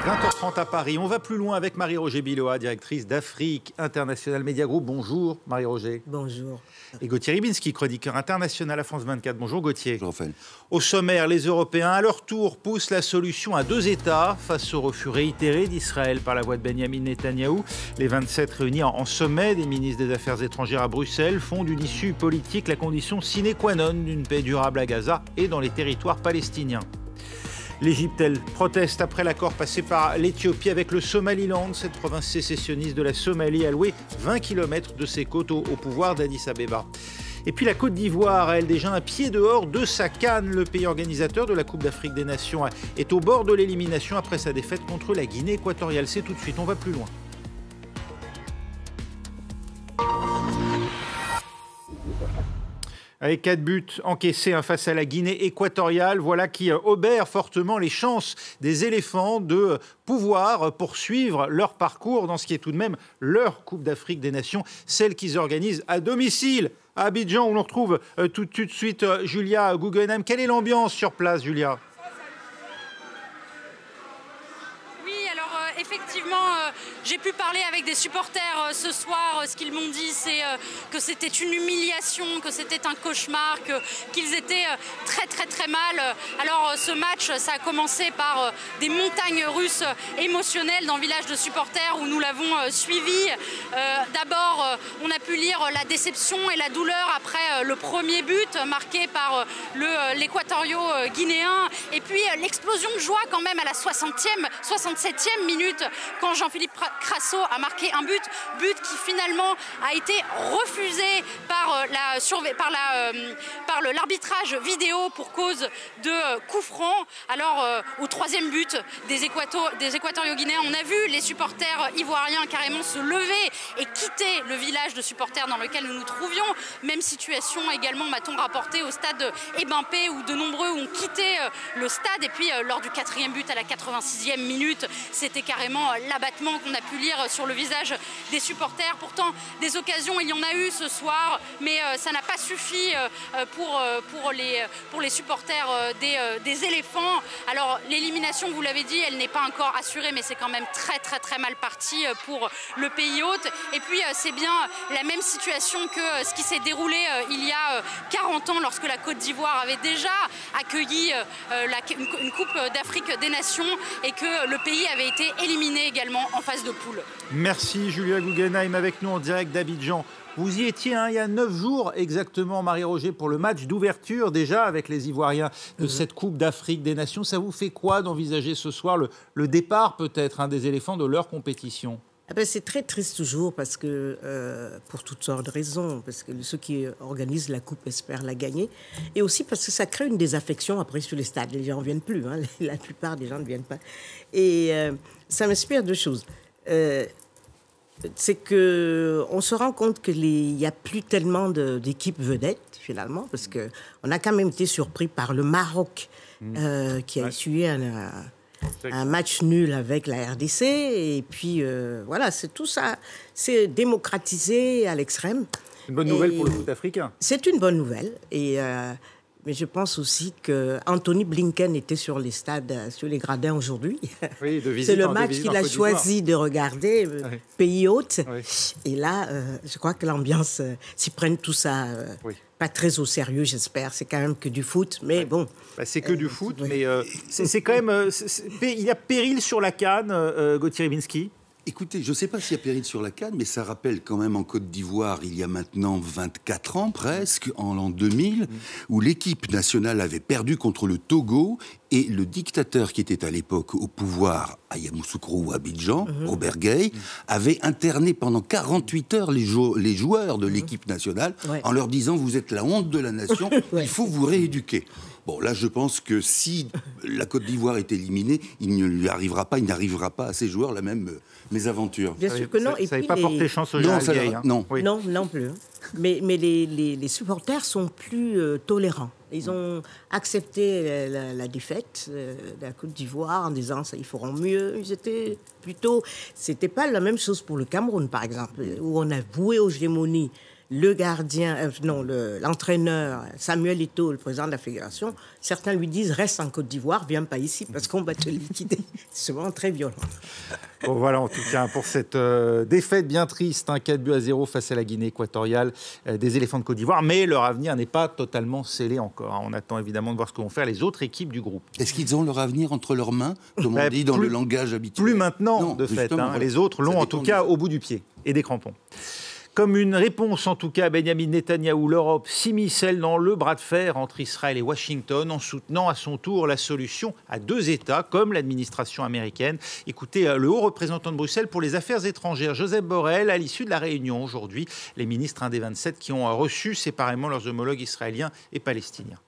20h30 à Paris. On va plus loin avec Marie-Roger Biloa, directrice d'Afrique International Media Group. Bonjour Marie-Roger. Bonjour. Et Gauthier Ribinski, chroniqueur international à France 24. Bonjour Gauthier. Bonjour Au sommaire, les Européens, à leur tour, poussent la solution à deux États face au refus réitéré d'Israël par la voix de Benjamin Netanyahou. Les 27 réunis en sommet des ministres des Affaires étrangères à Bruxelles font d'une issue politique la condition sine qua non d'une paix durable à Gaza et dans les territoires palestiniens. L'Égypte, elle, proteste après l'accord passé par l'Éthiopie avec le Somaliland. Cette province sécessionniste de la Somalie a 20 km de ses côtes au, au pouvoir d'Addis Abeba. Et puis la Côte d'Ivoire, elle déjà un pied dehors de sa canne. Le pays organisateur de la Coupe d'Afrique des Nations est au bord de l'élimination après sa défaite contre la Guinée équatoriale. C'est tout de suite, on va plus loin avec quatre buts encaissés hein, face à la Guinée équatoriale. Voilà qui euh, obère fortement les chances des éléphants de euh, pouvoir euh, poursuivre leur parcours dans ce qui est tout de même leur Coupe d'Afrique des Nations, celle qu'ils organisent à domicile. À Abidjan, où l'on retrouve tout, tout, de suite Julia Guggenheim. Quelle est l'ambiance sur place, Julia Oui, alors effectivement, j'ai pu parler avec des supporters euh, ce soir. Euh, ce qu'ils m'ont dit, c'est euh, que c'était une humiliation, que c'était un cauchemar, qu'ils étaient très très très mal. Alors ce match, ça a commencé par des montagnes russes émotionnelles dans village de supporters où nous l'avons suivi. D'abord, on a pu lire la déception et la douleur après le premier but marqué par l'équatorio guinéen. Et puis l'explosion de joie quand même à la 60e, 67e minute quand Jean-Philippe Crasso a marqué un but, but qui finalement a été refusé par euh, la par la euh, par l'arbitrage vidéo pour cause de euh, coup franc. Alors au troisième but des, Équato- des on a vu les supporters ivoiriens carrément se lever et quitter le village de supporters dans lequel nous nous trouvions. Même situation également, m'a-t-on rapporté, au stade Ebimpé où de nombreux ont quitté le stade. Et puis lors du quatrième but à la 86e minute, c'était carrément l'abattement qu'on a pu lire sur le visage des supporters. Pourtant, des occasions, il y en a eu ce soir, mais euh, ça n'a pas suffi euh, euh, pour, pour, les, pour les supporters des, des éléphants. Alors, l'élimination, vous l'avez dit, elle n'est pas encore assurée, mais c'est quand même très, très, très mal parti pour le pays hôte. Et puis, c'est bien la même situation que ce qui s'est déroulé il y a 40 ans lorsque la Côte d'Ivoire avait déjà accueilli une Coupe d'Afrique des Nations et que le pays avait été éliminé également en face de Merci Julia Guggenheim avec nous en direct d'Abidjan. Vous y étiez hein, il y a neuf jours exactement, Marie-Roger, pour le match d'ouverture déjà avec les Ivoiriens de mhm. cette Coupe d'Afrique des Nations. Ça vous fait quoi d'envisager ce soir le, départ peut-être hein, des éléphants de leur compétition ah ben, c'est très triste toujours parce que euh, pour toutes sortes de raisons, parce que ceux qui organisent la coupe espèrent la gagner, et aussi parce que ça crée une désaffection après sur les stades. Les gens ne viennent plus, hein. la plupart des gens ne viennent pas, et euh, ça m'inspire deux choses. Euh, c'est que on se rend compte qu'il n'y a plus tellement d'équipes vedettes finalement, parce que on a quand même été surpris par le Maroc mm. euh, qui a suivi un, match nul avec la RDC. Et puis euh, voilà, c'est tout ça, c'est démocratisé à l'extrême. Une bonne nouvelle pour le foot africain. C'est une bonne nouvelle et mais je pense aussi que Anthony Blinken était sur les stades, euh, sur les gradins aujourd'hui. Oui, C'est le match qu'il a choisi de regarder, euh, pays hôte. Et là, euh, je crois que l'ambiance, s'y s'ils prennent tout ça pas très au sérieux, j'espère. C'est quand même que du foot, mais bon. Bah, c'est que du foot, mais c'est quand même. il y a péril sur la canne, Gauthier Ribinski Écoutez, je ne sais pas s'il y a péril sur la canne, mais ça rappelle quand même en Côte d'Ivoire, il y a maintenant 24 ans presque, en l'an 2000, mm. où l'équipe nationale avait perdu contre le Togo et le dictateur qui était à l'époque au pouvoir à Yamoussoukro ou à Abidjan, uh-huh. Robert Gay, mm. avait interné pendant 48 heures les, joueurs de uh-huh. l'équipe nationale en leur disant Vous êtes la honte de la nation, il faut vous rééduquer. Bon, là, je pense que si la Côte d'Ivoire est éliminée, il ne lui arrivera pas, il n'arrivera pas à ses joueurs la même euh, mésaventure. Bien sûr que non. Ça n'avait pas porté chance aux non, ça, hein. non. non, non plus. Hein. Mais, les, supporters sont plus euh, tolérants. Ils ont accepté euh, la, défaite de la Côte d'Ivoire en disant ça, ils feront mieux. Ils étaient plutôt. C'était pas la même chose pour le Cameroun, par exemple, où on a voué aux gémonies le gardien, euh, non, l'entraîneur, Samuel Eto'o, le président de la fédération, certains lui disent reste en Côte d'Ivoire, viens pas ici parce qu'on va te liquider. C'est souvent très violent. Bon, voilà, en tout cas, pour cette euh, défaite bien triste, un hein, 4 buts à 0 face à la Guinée équatoriale euh, des éléphants de Côte d'Ivoire, mais leur avenir n'est pas totalement scellé encore. Hein. On attend évidemment de voir ce que vont faire les autres équipes du groupe. Est-ce qu'ils ont leur avenir entre leurs mains, comme on ben, dit dans le langage habituel Plus maintenant, de fait. Hein. les autres l'ont en tout cas au bout du pied et des crampons. Comme une réponse en tout cas à Benjamin Netanyahou, l'Europe s'y dans le bras de fer entre Israël et Washington en soutenant à son tour la solution à deux États, comme l'administration américaine. Écoutez, euh, le haut représentant de Bruxelles pour les affaires étrangères, Joseph Borrell, à l'issue de la réunion aujourd'hui, les ministres 1 des 27 qui ont euh, reçu séparément leurs homologues israéliens et palestiniens.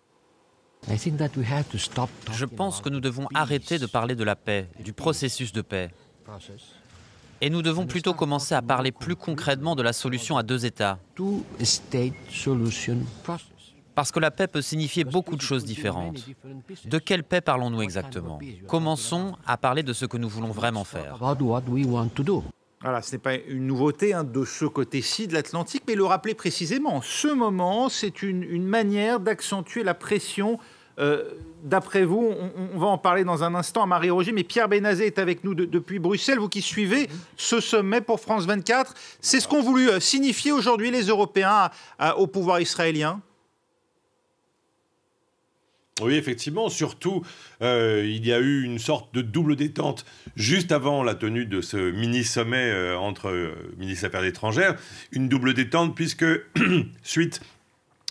Je pense que nous devons arrêter de parler de la paix, du processus de paix. Et nous devons plutôt commencer à parler plus concrètement de la solution à deux États. Parce que la paix peut signifier beaucoup de choses différentes. De quelle paix parlons-nous exactement Commençons à parler de ce que nous voulons vraiment faire. Voilà, ce n'est pas une nouveauté hein, de ce côté-ci de l'Atlantique, mais le rappeler précisément, ce moment, c'est une, une manière d'accentuer la pression euh, d'après vous, on, va en parler dans un instant à Marie-Roger, mais Pierre Benazé est avec nous depuis Bruxelles. Vous qui suivez ce sommet pour France 24, c'est ce qu'ont voulu euh, signifier aujourd'hui les Européens au pouvoir israélien oui, effectivement, surtout, euh, il y a eu une sorte de double détente juste avant la tenue de ce mini-sommet entre ministres des Affaires étrangères. Une double détente puisque, suite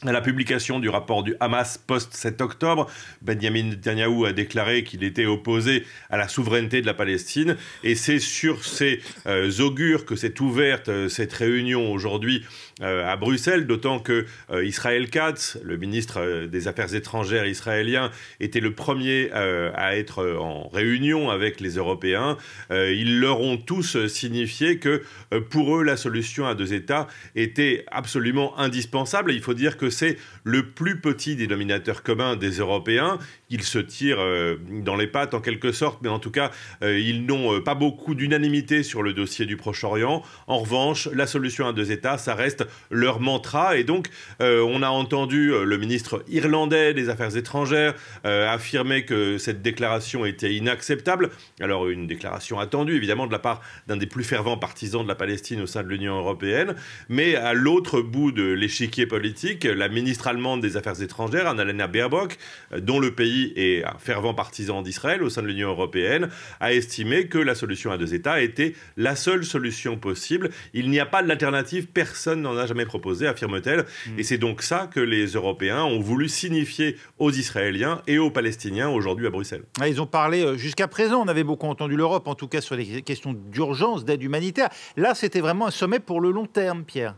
à la publication du rapport du Hamas post-7 octobre, Benjamin Netanyahu a déclaré qu'il était opposé à la souveraineté de la Palestine. Et c'est sur ces euh, augures que s'est ouverte euh, cette réunion aujourd'hui euh, à Bruxelles, d'autant que Israël Katz, le ministre des Affaires étrangères israélien, était le premier à être en réunion avec les Européens. ils leur ont tous signifié que pour eux, la solution à deux États était absolument indispensable. il faut dire que c'est le plus petit dénominateur commun des Européens ils se tirent euh, dans les pattes en quelque sorte, mais en tout cas, euh, ils n'ont euh, pas beaucoup d'unanimité sur le dossier du Proche-Orient. En revanche, la solution à deux États, ça reste leur mantra. Et donc, on a entendu le ministre irlandais des Affaires étrangères affirmer que cette déclaration était inacceptable. Alors, une déclaration attendue, évidemment, de la part d'un des plus fervents partisans de la Palestine au sein de l'Union européenne. Mais à l'autre bout de l'échiquier politique, la ministre allemande des Affaires étrangères, Annalena Baerbock, dont le pays et un fervent partisan d'Israël au sein de l'Union européenne, a estimé que la solution à deux États était la seule solution possible. Il n'y a pas d'alternative, personne n'en a jamais proposé, affirme-t-elle. Hmm. Et c'est donc ça que les Européens ont voulu signifier aux Israéliens et aux Palestiniens aujourd'hui à Bruxelles. Ah, ils ont parlé euh, jusqu'à présent, on avait beaucoup entendu l'Europe, en tout cas sur les questions d'urgence, d'aide humanitaire. Là, c'était vraiment un sommet pour le long terme, Pierre.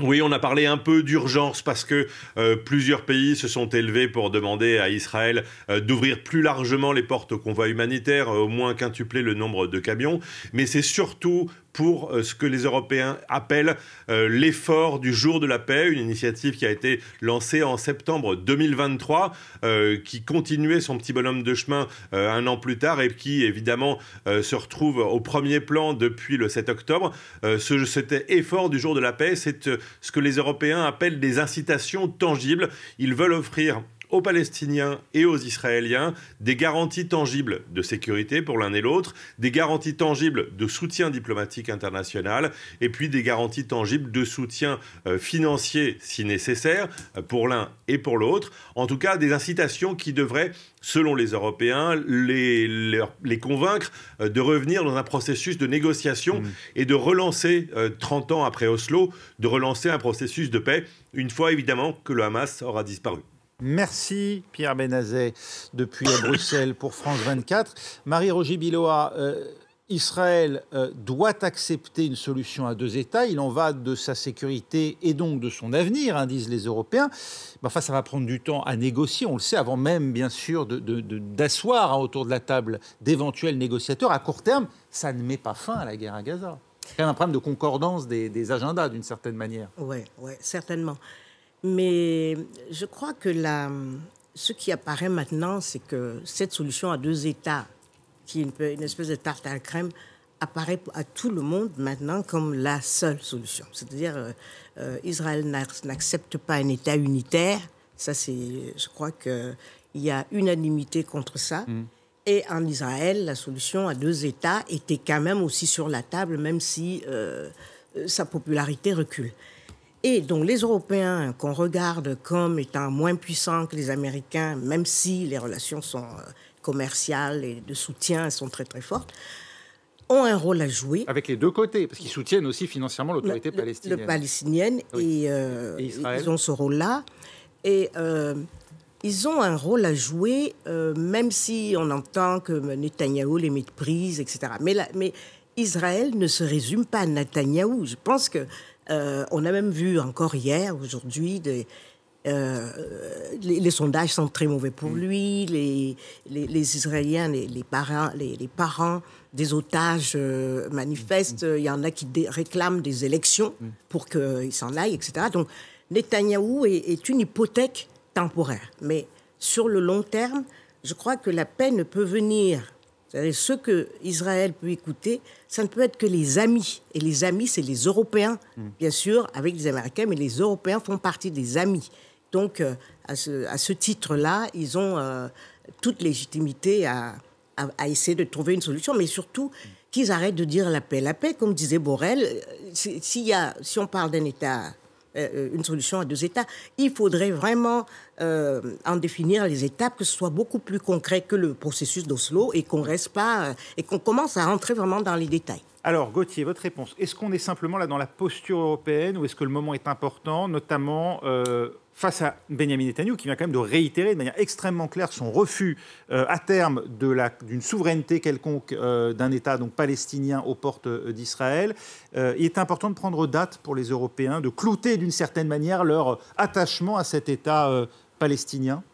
Oui, on a parlé un peu d'urgence parce que euh, plusieurs pays se sont élevés pour demander à Israël euh, d'ouvrir plus largement les portes aux convois humanitaires, euh, au moins quintupler le nombre de camions. Mais c'est surtout pour euh, ce que les Européens appellent euh, l'effort du jour de la paix, une initiative qui a été lancée en septembre 2023, euh, qui continuait son petit bonhomme de chemin un an plus tard et qui évidemment se retrouve au premier plan depuis le 7 octobre. ce, cet effort du jour de la paix, c'est ce que les Européens appellent des incitations tangibles. Ils veulent offrir aux Palestiniens et aux Israéliens des garanties tangibles de sécurité pour l'un et l'autre, des garanties tangibles de soutien diplomatique international et puis des garanties tangibles de soutien euh, financier si nécessaire euh, pour l'un et pour l'autre. En tout cas, des incitations qui devraient, selon les Européens, les, convaincre euh, de revenir dans un processus de négociation mmh. et de relancer, 30 ans après Oslo, de relancer un processus de paix une fois évidemment que le Hamas aura disparu. Merci Pierre Benazet depuis Bruxelles pour France 24. Marie-Roger Biloa, euh, Israël euh, doit accepter une solution à deux États. Il en va de sa sécurité et donc de son avenir, hein, disent les Européens. enfin, ça va prendre du temps à négocier, on le sait, avant même, bien sûr, d'asseoir hein, autour de la table d'éventuels négociateurs. À court terme, ça ne met pas fin à la guerre à Gaza. C'est un problème de concordance des, agendas, d'une certaine manière. Oui, ouais, certainement. Mais je crois que ce qui apparaît maintenant, c'est que cette solution à deux États, qui est une, espèce de tarte à la crème, apparaît à tout le monde maintenant comme la seule solution. C'est-à-dire, euh, euh, Israël n'accepte pas un État unitaire. Ça, c'est, je crois qu'il y a unanimité contre ça. Mm. Et en Israël, la solution à deux États était quand même aussi sur la table, même si euh, sa popularité recule. Et donc les Européens qu'on regarde comme étant moins puissants que les Américains, même si les relations sont euh, commerciales et de soutien sont très très fortes, ont un rôle à jouer. Avec les deux côtés, parce qu'ils soutiennent aussi financièrement l'autorité palestinienne. Le palestinienne et, euh, ils ont ce rôle-là. Et euh, ils ont un rôle à jouer, même si on entend que Netanyahou les méprise, etc. Mais, mais Israël ne se résume pas à Netanyahou. Je pense que euh, on a même vu encore hier, aujourd'hui, euh, les, sondages sont très mauvais pour mm. lui. Les, Israéliens, les, parents, des otages euh, manifestent. Mm. Il y en a qui réclament des élections mm. pour qu'ils s'en aillent, etc. Donc, Netanyahou est, une hypothèque temporaire. Mais sur le long terme, je crois que la paix ne peut venir cest que Israël peut écouter, ça ne peut être que les amis. Et les amis, c'est les Européens, mm. bien sûr, avec les Américains, mais les Européens font partie des amis. Donc, euh, à ce, titre-là, ils ont euh, toute légitimité à, essayer de trouver une solution, mais surtout qu'ils arrêtent de dire la paix. La paix, comme disait Borrell, euh, si, si on parle d'un État, une solution à deux États, il faudrait vraiment euh, en définir les étapes, que ce soit beaucoup plus concret que le processus d'Oslo et qu'on reste pas euh, et qu'on commence à rentrer vraiment dans les détails. Alors, Gauthier, votre réponse. Est-ce qu'on est simplement là dans la posture européenne ou est-ce que le moment est important, notamment euh, face à Benjamin Netanyahu, qui vient quand même de réitérer de manière extrêmement claire son refus à terme d'une souveraineté quelconque d'un État donc palestinien aux portes d'Israël Il est important de prendre date pour les Européens, de clouter d'une certaine manière leur attachement à cet État palestinien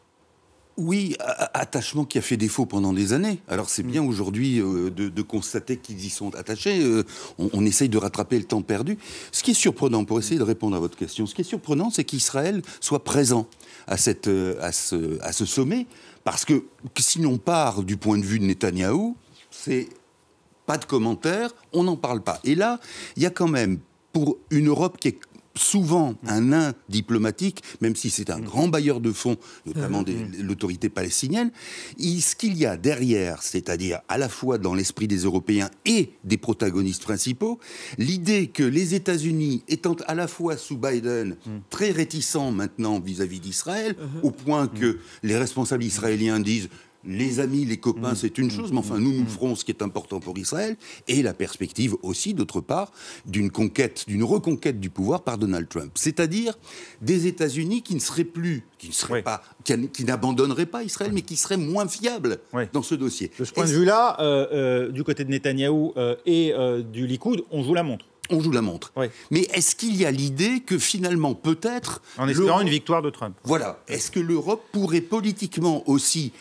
oui, attachement qui a fait défaut pendant des années. Alors c'est mm. bien aujourd'hui euh, de, constater qu'ils y sont attachés. Euh, on, essaye de rattraper le temps perdu. Ce qui est surprenant, pour essayer de répondre à votre question, ce qui est surprenant, c'est qu'Israël soit présent à, cette, euh, à, ce, à ce sommet. Parce que si l'on part du point de vue de Netanyahou, c'est pas de commentaires, on n'en parle pas. Et là, il y a quand même, pour une Europe qui est souvent un nain diplomatique, même si c'est un mm. grand bailleur de fonds, notamment mm. de mm. l'autorité palestinienne. ce qu'il y a derrière, c'est-à-dire à la fois dans l'esprit des Européens et des protagonistes principaux, l'idée que les États-Unis, étant à la fois sous Biden très réticents maintenant vis-à-vis d'Israël, mm-hmm. au point que les responsables israéliens disent les amis, les copains, mm. c'est une chose, mais enfin, mm. nous, nous mm. ferons ce qui est important pour Israël, et la perspective aussi, d'autre part, d'une conquête, d'une reconquête du pouvoir par Donald Trump. C'est-à-dire des États-Unis qui ne seraient plus, qui ne pas, qui, n'abandonneraient pas Israël, mais qui seraient moins fiables dans ce dossier. De ce point de vue-là, euh, euh, du côté de Netanyahou euh, et du Likoud, on joue la montre on joue la montre. Mais est-ce qu'il y a l'idée que finalement, peut-être... En espérant une victoire de Trump. Voilà. Est-ce que l'Europe pourrait politiquement aussi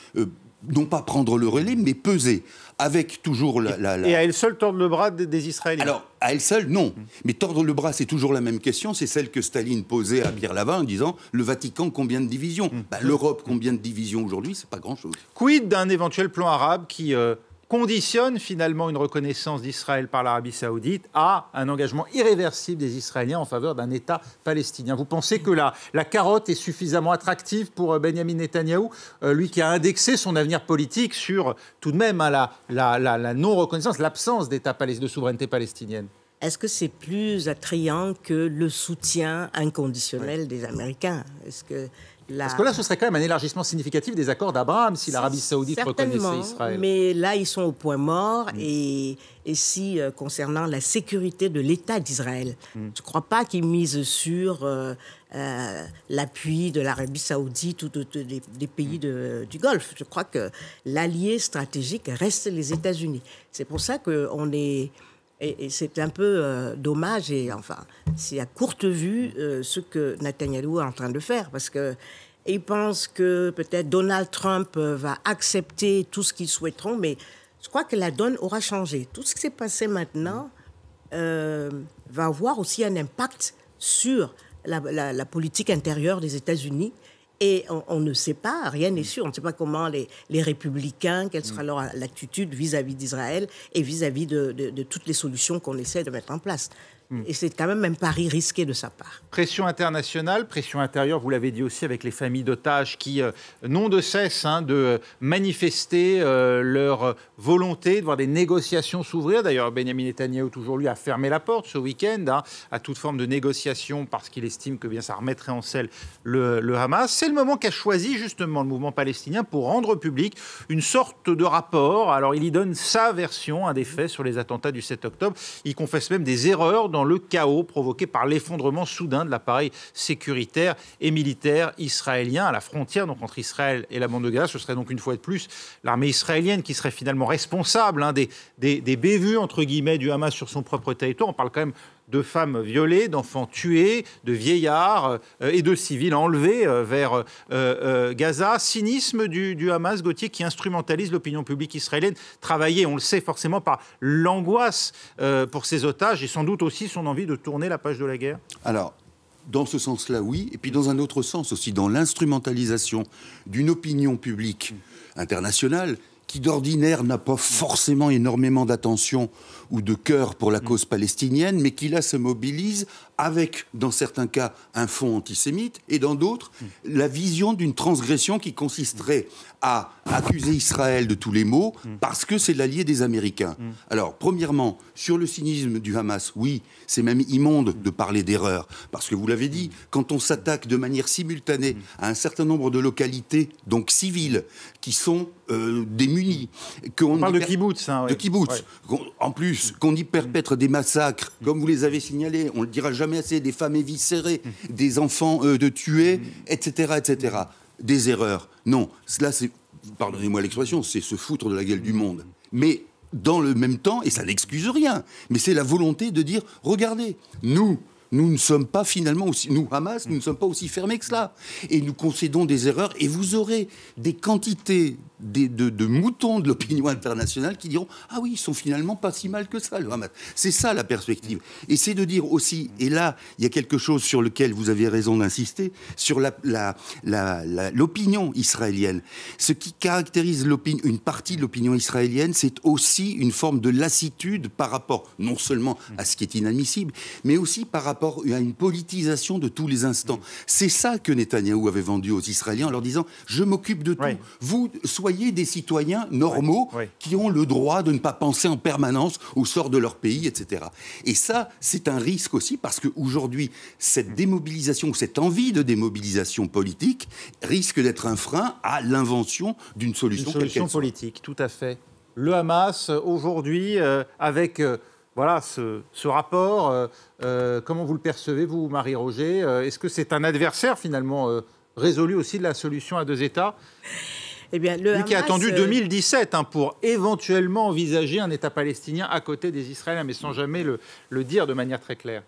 non pas prendre le relais, mais peser, avec toujours la... Et à elle seule tordre le bras des, Israéliens Alors, à elle seule, non. Mm. Mais tordre le bras, c'est toujours la même question, c'est celle que Staline posait à Pierre Lavin en disant, le Vatican, combien de divisions mm. bah, L'Europe, combien de divisions aujourd'hui C'est pas grand-chose. Quid d'un éventuel plan arabe qui... Euh, conditionne finalement une reconnaissance d'Israël par l'Arabie saoudite à un engagement irréversible des Israéliens en faveur d'un État palestinien. Vous pensez que la, la carotte est suffisamment attractive pour euh, Benjamin Netanyahou, euh, lui qui a indexé son avenir politique sur tout de même hein, la, la, non-reconnaissance, l'absence d'État de souveraineté palestinienne est-ce que c'est plus attrayant que le soutien inconditionnel des Américains Est-ce que parce que là, ce serait quand même un élargissement significatif des accords d'Abraham si l'Arabie saoudite reconnaissait Israël. Mais là, ils sont au point mort. Mm. Et, si, euh, concernant la sécurité de l'État d'Israël, je mm. ne crois pas qu'ils misent sur euh, euh, l'appui de l'Arabie saoudite ou des pays mm. du Golfe. Je crois que l'allié stratégique reste les États-Unis. C'est pour ça qu'on est... Et, c'est un peu euh, dommage, et enfin, c'est à courte vue euh, ce que Netanyahu est en train de faire, parce qu'il pense que peut-être Donald Trump euh, va accepter tout ce qu'ils souhaiteront, mais je crois que la donne aura changé. Tout ce qui s'est passé maintenant va avoir aussi un impact sur la politique intérieure des États-Unis et on, ne sait pas, rien n'est mm. sûr. On ne sait pas comment les, les républicains, quelle mm. sera leur attitude vis-à-vis d'Israël et vis-à-vis de, toutes les solutions qu'on essaie de mettre en place. Hmm. Et c'est quand même un pari risqué de sa part. Pression internationale, pression intérieure, vous l'avez dit aussi avec les familles d'otages qui euh, n'ont de cesse hein, de manifester euh, leur volonté de voir des négociations s'ouvrir. D'ailleurs, Benjamin Netanyahu, toujours lui, a fermé la porte ce week-end hein, à toute forme de négociation parce qu'il estime que bien ça remettrait en selle le, Hamas. C'est le moment qu'a choisi justement le mouvement palestinien pour rendre public une sorte de rapport. Alors, il y donne sa version un des faits sur les attentats du 7 octobre. Il confesse même des erreurs dans le chaos provoqué par l'effondrement soudain de l'appareil sécuritaire et militaire israélien à la frontière, donc entre Israël et la bande de Gaza. Ce serait donc une fois de plus l'armée israélienne qui serait finalement responsable hein, des, des, bévues, entre guillemets, du Hamas sur son propre territoire. On parle quand même de femmes violées, d'enfants tués, de vieillards euh, et de civils enlevés euh, vers euh, Gaza. Cynisme du, Hamas, Gauthier, qui instrumentalise l'opinion publique israélienne, travaillée, on le sait forcément, par l'angoisse pour ses otages et sans doute aussi son envie de tourner la page de la guerre Alors, dans ce sens-là, oui, et puis dans un autre sens aussi, dans l'instrumentalisation d'une opinion publique internationale qui d'ordinaire n'a pas forcément énormément d'attention ou de cœur pour la mm. cause palestinienne, mais qui là se mobilise avec, dans certains cas, un fond antisémite, et dans d'autres, mm. la vision d'une transgression qui consisterait à accuser Israël de tous les maux mm. parce que c'est l'allié des Américains. Alors, premièrement, sur le cynisme du Hamas, oui, c'est même immonde de parler d'erreur, parce que vous l'avez dit, quand on s'attaque de manière simultanée à un certain nombre de localités, donc civiles, qui sont euh, démunies, qu'on parle de kibbutz, hein, de kibbutz, en plus qu'on y perpètre des massacres, comme vous les avez signalés, on ne le dira jamais assez, des femmes éviscérées, des enfants euh, de tués, etc., etc. Des erreurs. Non, cela c'est, pardonnez-moi l'expression, c'est se foutre de la gueule du monde. Mais dans le même temps, et ça n'excuse rien, mais c'est la volonté de dire, regardez, nous, nous ne sommes pas finalement aussi, nous Hamas, nous ne sommes pas aussi fermés que cela. Et nous concédons des erreurs et vous aurez des quantités de, de, moutons de l'opinion internationale qui diront Ah oui, ils sont finalement pas si mal que ça, le Hamas. C'est ça la perspective. Et c'est de dire aussi, et là, il y a quelque chose sur lequel vous avez raison d'insister, sur l'opinion la, la, israélienne. Ce qui caractérise une partie de l'opinion israélienne, c'est aussi une forme de lassitude par rapport non seulement à ce qui est inadmissible, mais aussi par rapport à une politisation de tous les instants. C'est ça que Netanyahou avait vendu aux Israéliens en leur disant Je m'occupe de tout. Vous soyez des citoyens normaux qui ont le droit de ne pas penser en permanence au sort de leur pays, etc. Et ça, c'est un risque aussi parce qu'aujourd'hui, cette démobilisation, cette envie de démobilisation politique risque d'être un frein à l'invention d'une solution, une solution politique. Tout à fait. Le Hamas, aujourd'hui, euh, avec. Euh, voilà ce, rapport euh, euh, Comment vous le percevez, vous, Marie-Roger euh, Est-ce que c'est un adversaire, finalement, résolu aussi de la solution à deux États eh bien, le qui a attendu 2017 hein, pour éventuellement envisager un État palestinien à côté des Israéliens, mais sans jamais le, dire de manière très claire.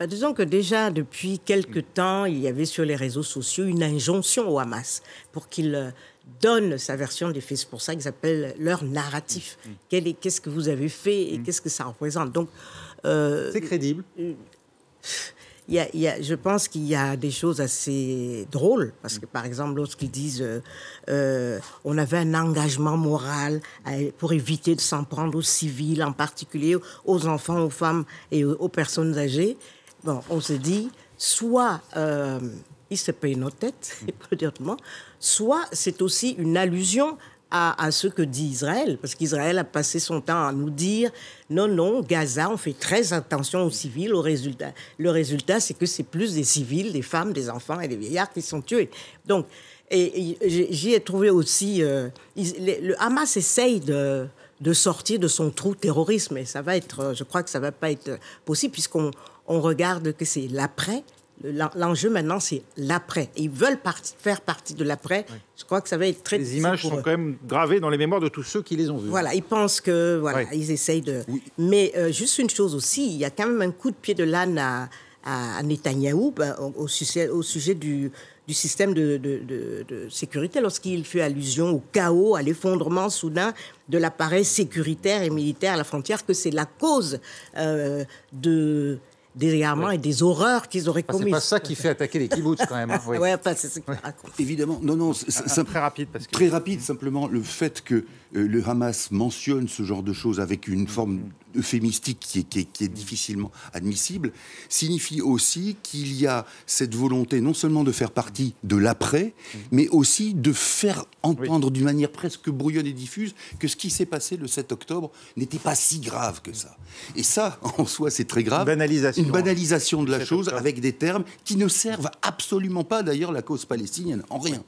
Bah, disons que déjà, depuis quelque temps, il y avait sur les réseaux sociaux une injonction au Hamas pour qu'il donne sa version des faits. C'est pour ça qu'ils appellent leur narratif. Mm. Mm. Qu'est-ce que vous avez fait et mm. qu'est-ce que ça représente Donc, euh, c'est crédible. Euh, y je pense qu'il y a des choses assez drôles, parce que par exemple, lorsqu'ils disent euh, euh, on avait un engagement moral pour éviter de s'en prendre aux civils, en particulier aux enfants, aux femmes et aux, personnes âgées, bon, on se dit soit ils se payent nos têtes, soit c'est aussi une allusion à, ce que dit Israël, parce qu'Israël a passé son temps à nous dire non, non, Gaza, on fait très attention aux civils, au résultat. Le résultat, c'est que c'est plus des civils, des femmes, des enfants et des vieillards qui sont tués. Donc, j'y ai trouvé aussi. Euh, le Hamas essaye de, sortir de son trou terrorisme, et ça va être, euh, je crois que ça va pas être possible, puisqu'on regarde que c'est l'après, L'enjeu maintenant, c'est l'après. Ils veulent faire partie de l'après. Je crois que ça va être très. Les images sont quand même gravées dans les mémoires de tous ceux qui les ont vues. Voilà, ils pensent que voilà, ils essayent de. Mais euh, juste une chose aussi, il y a quand même un coup de pied de l'âne à, à Netanyahou ben, au, sujet, au sujet du, système de, sécurité lorsqu'il fait allusion au chaos, à l'effondrement soudain de l'appareil sécuritaire et militaire à la frontière, que c'est la cause euh, de des égarements et des horreurs qu'ils auraient enfin, ah, commis. C'est pas ça qui fait attaquer les kibbutz quand même. Hein, oui, ouais, enfin, c'est ce ouais. Évidemment, non, non, c'est ah, ah, très rapide. Parce que... Très rapide, simplement le fait que euh, le Hamas mentionne ce genre de choses avec une mm-hmm. forme euphémistique qui est, mm-hmm. difficilement admissible, signifie aussi qu'il y a cette volonté non seulement de faire partie de l'après, mm-hmm. mais aussi de faire entendre d'une manière presque brouillonne et diffuse que ce qui s'est passé le 7 octobre n'était pas si grave que ça. Et ça, en soi, c'est très grave. banalisation. Une banalisation de la chose avec des termes qui ne servent absolument pas d'ailleurs la cause palestinienne, en rien.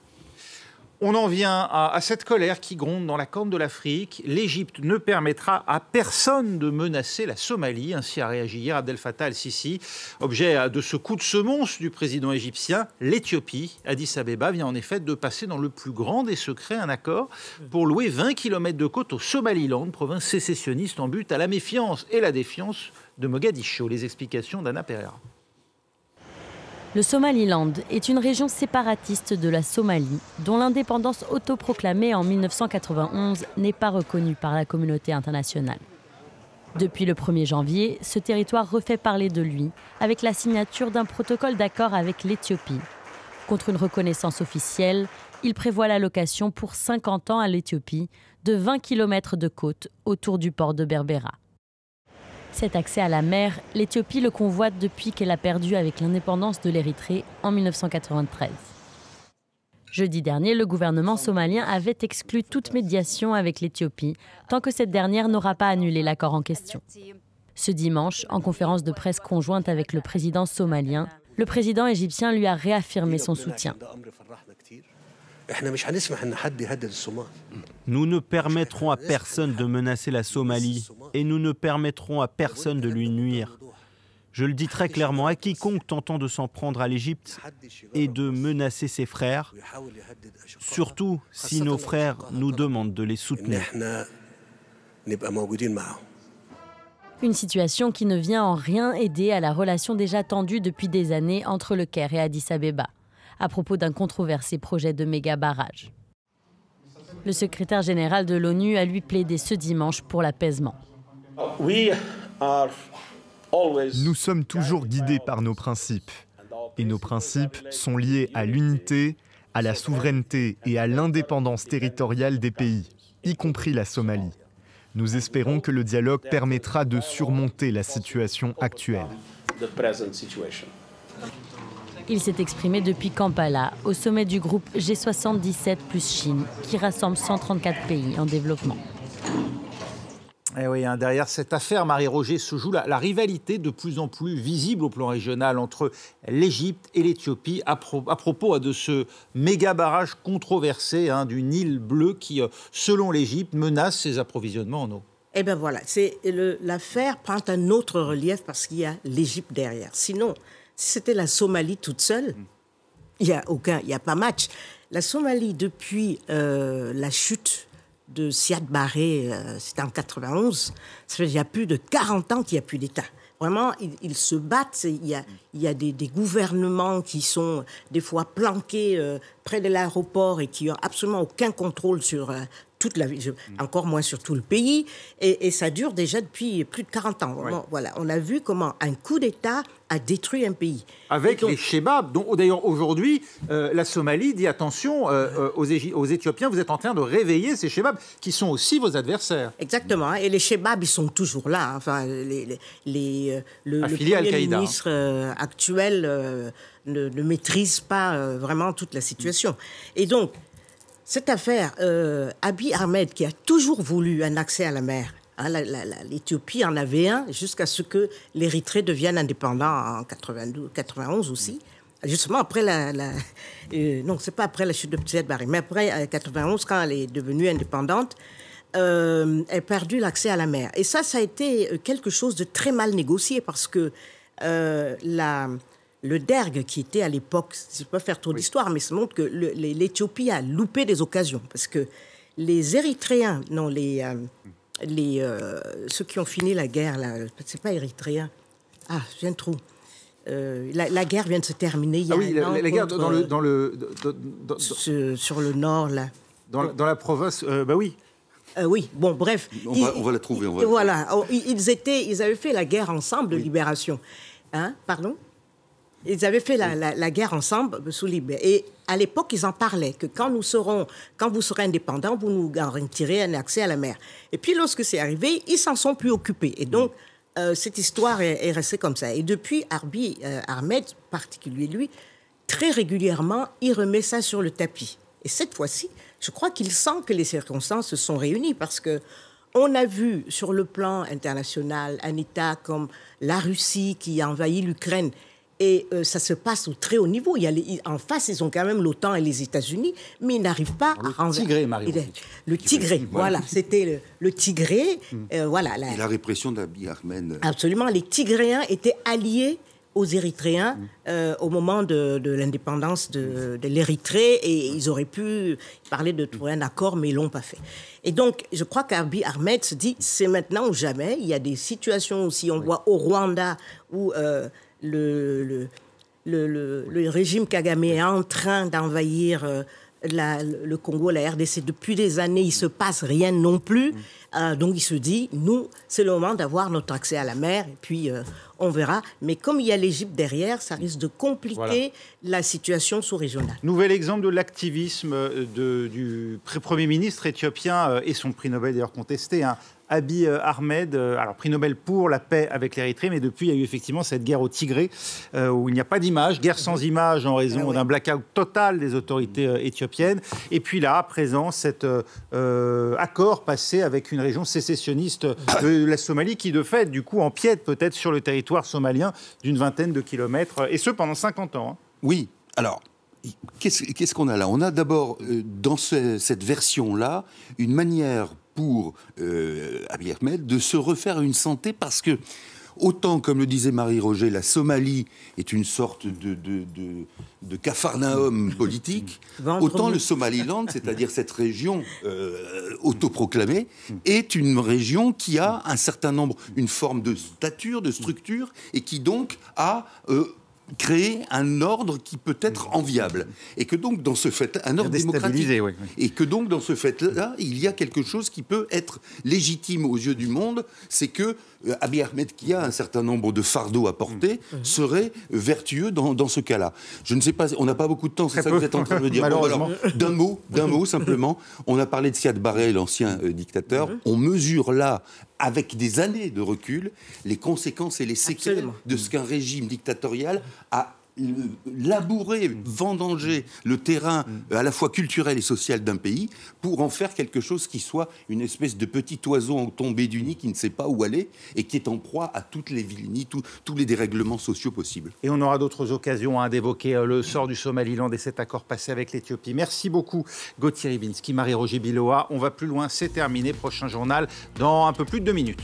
On en vient à, cette colère qui gronde dans la corne de l'Afrique. L'Égypte ne permettra à personne de menacer la Somalie. Ainsi a réagi hier Abdel Fattah al-Sisi. Objet de ce coup de semonce du président égyptien, l'Éthiopie, Addis Abeba, vient en effet de passer dans le plus grand des secrets un accord pour louer 20 km de côte au Somaliland, province sécessionniste en but à la méfiance et la défiance de Mogadiscio. Les explications d'Anna Pereira. Le Somaliland est une région séparatiste de la Somalie, dont l'indépendance autoproclamée en 1991 n'est pas reconnue par la communauté internationale. Depuis le 1er janvier, ce territoire refait parler de lui avec la signature d'un protocole d'accord avec l'Éthiopie. Contre une reconnaissance officielle, il prévoit l'allocation pour 50 ans à l'Éthiopie de 20 km de côte autour du port de Berbera. Cet accès à la mer, l'Éthiopie le convoite depuis qu'elle a perdu avec l'indépendance de l'Érythrée en 1993. Jeudi dernier, le gouvernement somalien avait exclu toute médiation avec l'Éthiopie tant que cette dernière n'aura pas annulé l'accord en question. Ce dimanche, en conférence de presse conjointe avec le président somalien, le président égyptien lui a réaffirmé son soutien. Nous ne permettrons à personne de menacer la Somalie et nous ne permettrons à personne de lui nuire. Je le dis très clairement, à quiconque tentant de s'en prendre à l'Égypte et de menacer ses frères, surtout si nos frères nous demandent de les soutenir. Une situation qui ne vient en rien aider à la relation déjà tendue depuis des années entre le Caire et Addis Abeba à propos d'un controversé projet de méga barrage. Le secrétaire général de l'ONU a lui plaidé ce dimanche pour l'apaisement. Nous sommes toujours guidés par nos principes. Et nos principes sont liés à l'unité, à la souveraineté et à l'indépendance territoriale des pays, y compris la Somalie. Nous espérons que le dialogue permettra de surmonter la situation actuelle. Il s'est exprimé depuis Kampala, au sommet du groupe G77 plus Chine, qui rassemble 134 pays en développement. Eh hein, derrière cette affaire, Marie-Roger, se joue la, rivalité de plus en plus visible au plan régional entre l'Égypte et l'Éthiopie à, propos hein, de ce méga barrage controversé hein, du Nil bleu qui, euh, selon l'Égypte, menace ses approvisionnements en eau. Eh bien voilà, l'affaire prend un autre relief parce qu'il y a l'Égypte derrière. Sinon, si c'était la Somalie toute seule, mm. il n'y a aucun, il a pas match. La Somalie, depuis euh, la chute de Siad Barré, euh, c'était en 91, ça fait il y a plus de 40 ans qu'il n'y a plus d'État. Vraiment, ils, se battent. Il y a, il y des, gouvernements qui sont euh, des fois planqués près de l'aéroport et qui n'ont absolument aucun contrôle sur toute la vie, mm. encore moins sur tout le pays. Et, ça dure déjà depuis plus de 40 ans. voilà, on a vu comment un coup d'État a détruit un pays. Avec les Shebabs, dont oh, d'ailleurs aujourd'hui, euh, la Somalie dit attention euh, euh, aux, Éthiopiens, vous êtes en train de réveiller ces Shebabs qui sont aussi vos adversaires. Exactement, hein. et les Shebabs, ils sont toujours là. Hein. enfin, les, le, Premier ministre actuel ne, ne, maîtrise pas vraiment toute la situation. Et donc, cette affaire, euh, Abiy Ahmed, qui a toujours voulu un accès à la mer, hein, l'Éthiopie en avait un jusqu'à ce que l'Érythrée devienne indépendante en 92, 91 aussi. Justement, après la. la euh, non, c'est pas après la chute de Tsed-Barré, mais après 91, euh, quand elle est devenue indépendante, elle a perdu l'accès à la mer. Et ça, ça a été quelque chose de très mal négocié parce que la, le Derg, qui était à l'époque, je ne peux pas faire trop d'histoire, mais ça montre que l'Éthiopie a loupé des occasions. Parce que les Érythréens, non, les, euh, euh, ceux qui ont fini la guerre, ce n'est pas Érythréens. Ah, j'ai un trou. la, guerre vient de se terminer. ah oui, la, guerre dans le, euh, sur, le nord là. Dans, la province, bah oui. oui, bon, bref. On, va, la trouver. voilà, oh, ils étaient, ils avaient fait la guerre ensemble libération. Hein, pardon ils avaient fait la, guerre ensemble sous Libye. Et à l'époque, ils en parlaient, que quand nous serons, quand vous serez indépendants, vous nous garantirez un accès à la mer. Et puis, lorsque c'est arrivé, ils s'en sont plus occupés. Et donc, euh, cette histoire est, restée comme ça. Et depuis, Arbi, euh, Ahmed, particulier lui, très régulièrement, il remet ça sur le tapis. Et cette fois-ci, je crois qu'il sent que les circonstances se sont réunies parce que on a vu sur le plan international un État comme la Russie qui a envahi l'Ukraine et euh, ça se passe au très haut niveau. Il y a en face, ils ont quand même l'OTAN et les États-Unis, mais ils n'arrivent pas à renverser. Le Tigré, Marie. Le Tigré, voilà. C'était le, Tigré. voilà, la... Et la répression d'Abiy Ahmed. Euh, Absolument. Les Tigréens étaient alliés aux Érythréens mm. euh, au moment de, l'indépendance de, l'Érythrée et ils auraient pu parler de trouver un accord, mais ils l'ont pas fait. Et donc, je crois qu'Abiy Ahmed se dit, c'est maintenant ou jamais. Il y a des situations aussi, on voit au Rwanda où le, régime Kagame est en train d'envahir euh, le Congo, la RDC. Depuis des années, il ne se passe rien non plus. Mm. Euh, donc il se dit, nous, c'est le moment d'avoir notre accès à la mer, et puis euh, on verra. Mais comme il y a l'Égypte derrière, ça risque de compliquer la situation sous-régionale. Nouvel exemple de l'activisme du Premier ministre éthiopien, et son prix Nobel d'ailleurs contesté, hein, Abiy euh, Ahmed, euh, alors prix Nobel pour la paix avec l'Érythrée, mais depuis il y a eu effectivement cette guerre au Tigré euh, où il n'y a pas d'image, guerre sans image en raison ah d'un blackout total des autorités éthiopiennes. Et puis là, à présent, cet accord passé avec une région sécessionniste de la Somalie qui de fait, du coup, empiète peut-être sur le territoire somalien d'une vingtaine de kilomètres, et ce pendant 50 ans. Hein. Oui, alors qu'est-ce qu'on a là On a d'abord, dans cette version-là, une manière pour euh, Abiy Ahmed de se refaire une santé parce que Autant, comme le disait Marie-Roger, la Somalie est une sorte de, de, de, politique, autant le Somaliland, c'est-à-dire cette région euh, autoproclamée, est une région qui a un certain nombre, une forme de stature, de structure, et qui donc a... Euh, créer un ordre qui peut être mmh. enviable et que donc dans ce fait un ordre démocratique et que donc dans ce fait là il y a quelque chose qui peut être légitime aux yeux du monde c'est que euh, Abiy Ahmed, qui a un certain nombre de fardeaux à porter, mmh. Mmh. serait vertueux dans, ce cas-là. Je ne sais pas, on n'a pas beaucoup de temps, c'est ça que vous êtes en train de me dire. Bah d'un mot, d'un mot simplement, on a parlé de Siad Barre, l'ancien euh, dictateur. Mmh. On mesure là avec des années de recul, les conséquences et les séquelles de ce qu'un régime dictatorial a euh, labourer, vendanger le terrain mm. euh, à la fois culturel et social d'un pays pour en faire quelque chose qui soit une espèce de petit oiseau tombé tombée du nid qui ne sait pas où aller et qui est en proie à toutes les villes tous les dérèglements sociaux possibles. Et on aura d'autres occasions à hein, d'évoquer euh, le sort du Somaliland et cet accord passé avec l'Éthiopie. Merci beaucoup Gauthier Ribinski, Marie-Roger Biloa. On va plus loin, c'est terminé. Prochain journal dans un peu plus de deux minutes.